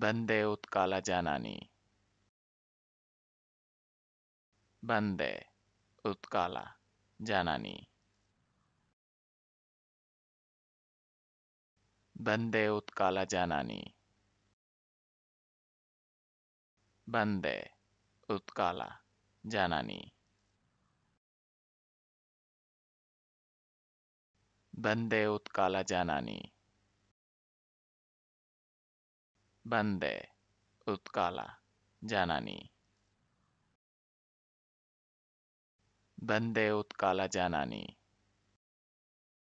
Bande utkala janani. Bande utkala janani. Bande utkala janani. Bande utkala janani. Bande utkala janani. बंदे उत्काला जानानी बंदे उत्काला जानानी